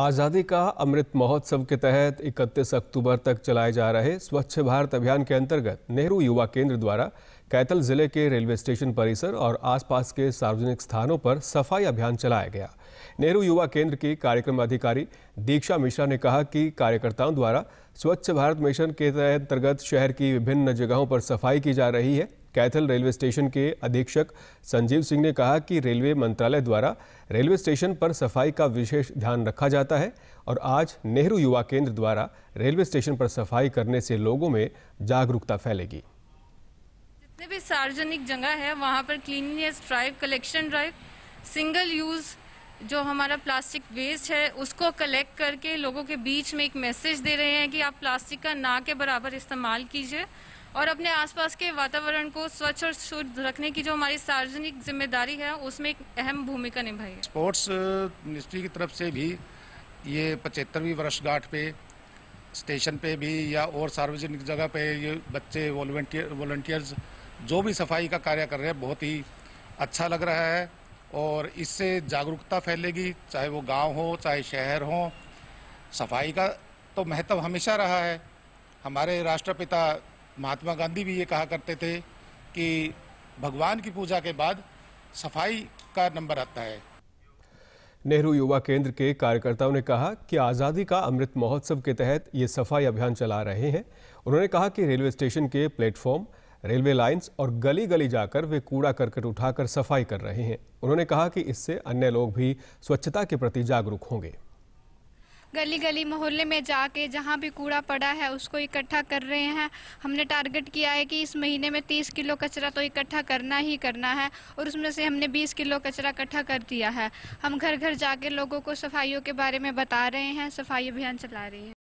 आज़ादी का अमृत महोत्सव के तहत 31 अक्टूबर तक चलाए जा रहे स्वच्छ भारत अभियान के अंतर्गत नेहरू युवा केंद्र द्वारा कैथल जिले के रेलवे स्टेशन परिसर और आसपास के सार्वजनिक स्थानों पर सफाई अभियान चलाया गया नेहरू युवा केंद्र की कार्यक्रम अधिकारी दीक्षा मिश्रा ने कहा कि कार्यकर्ताओं द्वारा स्वच्छ भारत मिशन के अंतर्गत शहर की विभिन्न जगहों पर सफाई की जा रही है कैथल रेलवे स्टेशन के अधीक्षक संजीव सिंह ने कहा कि रेलवे मंत्रालय द्वारा रेलवे स्टेशन पर सफाई का विशेष ध्यान रखा जाता है और आज नेहरू युवा केंद्र द्वारा रेलवे स्टेशन पर सफाई करने से लोगों में जागरूकता फैलेगी जितने भी सार्वजनिक जगह है वहाँ पर cleanness drive collection drive single use जो हमारा प्लास्टिक वेस्ट है उसको कलेक्ट करके लोगों के बीच में एक मैसेज दे रहे हैं कि आप प्लास्टिक का ना के बराबर इस्तेमाल कीजिए और अपने आसपास के वातावरण को स्वच्छ और शुद्ध रखने की जो हमारी सार्वजनिक जिम्मेदारी है उसमें एक अहम भूमिका निभाई है स्पोर्ट्स मिनिस्ट्री की तरफ से भी ये पचहत्तरवीं वर्षगांठ पे स्टेशन पे भी या और सार्वजनिक जगह पे ये बच्चे वॉल्टियर वॉल्टियर्स जो भी सफाई का कार्य कर रहे हैं बहुत ही अच्छा लग रहा है और इससे जागरूकता फैलेगी चाहे वो गाँव हो चाहे शहर हो सफाई का तो महत्व हमेशा रहा है हमारे राष्ट्रपिता महात्मा गांधी भी ये कहा करते थे कि भगवान की पूजा के बाद सफाई का नंबर आता है नेहरू युवा केंद्र के कार्यकर्ताओं ने कहा कि आज़ादी का अमृत महोत्सव के तहत ये सफाई अभियान चला रहे हैं उन्होंने कहा कि रेलवे स्टेशन के प्लेटफॉर्म रेलवे लाइंस और गली गली जाकर वे कूड़ा करकट उठाकर सफाई कर रहे हैं उन्होंने कहा कि इससे अन्य लोग भी स्वच्छता के प्रति जागरूक होंगे गली गली मोहल्ले में जाके जहाँ भी कूड़ा पड़ा है उसको इकट्ठा कर रहे हैं हमने टारगेट किया है कि इस महीने में तीस किलो कचरा तो इकट्ठा करना ही करना है और उसमें से हमने बीस किलो कचरा इकट्ठा कर दिया है हम घर घर जाके लोगों को सफाइयों के बारे में बता रहे हैं सफाई अभियान चला रहे हैं